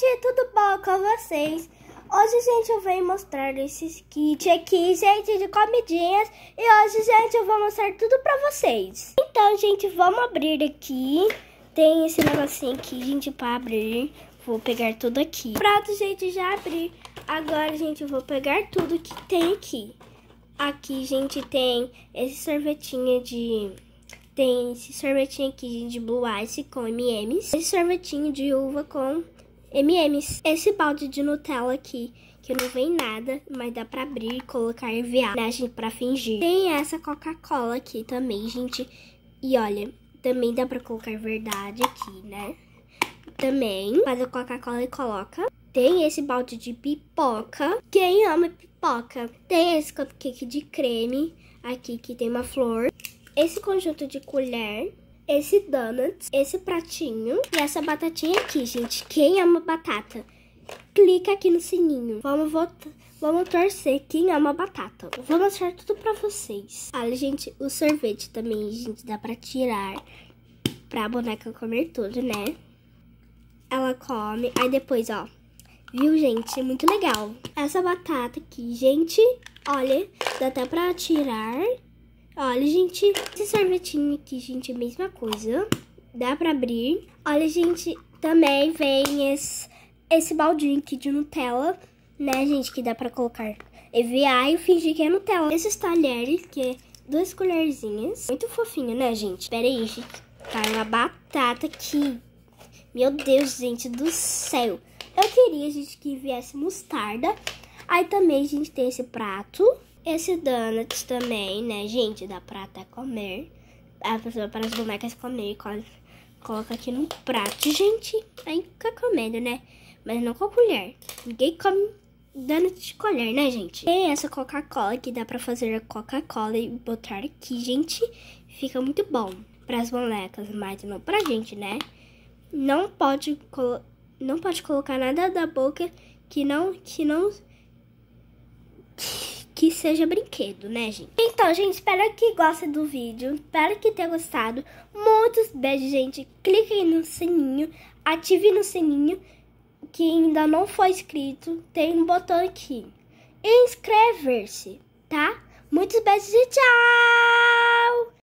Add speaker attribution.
Speaker 1: gente, é tudo bom com vocês? Hoje, gente, eu venho mostrar esses kits aqui, gente, de comidinhas. E hoje, gente, eu vou mostrar tudo pra vocês. Então, gente, vamos abrir aqui. Tem esse negocinho aqui, gente, pra abrir. Vou pegar tudo aqui. Pronto, gente, já abri. Agora, gente, eu vou pegar tudo que tem aqui. Aqui, gente, tem esse sorvetinho de... Tem esse sorvetinho aqui de Blue Ice com M&M's. Esse sorvetinho de uva com MMs. Esse balde de Nutella aqui, que não vem nada, mas dá pra abrir e colocar viagem né, pra fingir. Tem essa Coca-Cola aqui também, gente. E olha, também dá pra colocar verdade aqui, né? Também faz a Coca-Cola e coloca. Tem esse balde de pipoca. Quem ama pipoca? Tem esse cupcake de creme aqui que tem uma flor. Esse conjunto de colher esse donuts, esse pratinho e essa batatinha aqui, gente. Quem ama batata? Clica aqui no sininho. Vamos votar. Vamos torcer quem ama batata. vou mostrar tudo pra vocês. Olha, gente, o sorvete também, gente, dá pra tirar pra boneca comer tudo, né? Ela come, aí depois, ó, Viu, gente? Muito legal. Essa batata aqui, gente, olha, dá até pra tirar Olha, gente, esse sorvetinho aqui, gente, é a mesma coisa. Dá pra abrir. Olha, gente, também vem esse, esse baldinho aqui de Nutella, né, gente, que dá pra colocar EVA e fingir que é Nutella. Esses talheres, que é duas colherzinhas. Muito fofinho, né, gente? Pera aí, gente. Cai tá uma batata aqui. Meu Deus, gente do céu. Eu queria, gente, que viesse mostarda. Aí também a gente tem esse prato. Esse donuts também, né, gente? Dá pra até comer. A pessoa para as bonecas comer e coloca aqui no prato, gente. Aí fica comendo, né? Mas não com colher. Ninguém come donuts de colher, né, gente? tem essa Coca-Cola que dá pra fazer Coca-Cola e botar aqui, gente. Fica muito bom para as bonecas, mas não pra gente, né? Não pode, não pode colocar nada da boca que não... Que não que seja brinquedo, né, gente? Então, gente, espero que gostem do vídeo, espero que tenha gostado. Muitos beijos, gente. Clique no sininho, ative no sininho, que ainda não foi inscrito, tem um botão aqui. Inscrever-se, tá? Muitos beijos e tchau!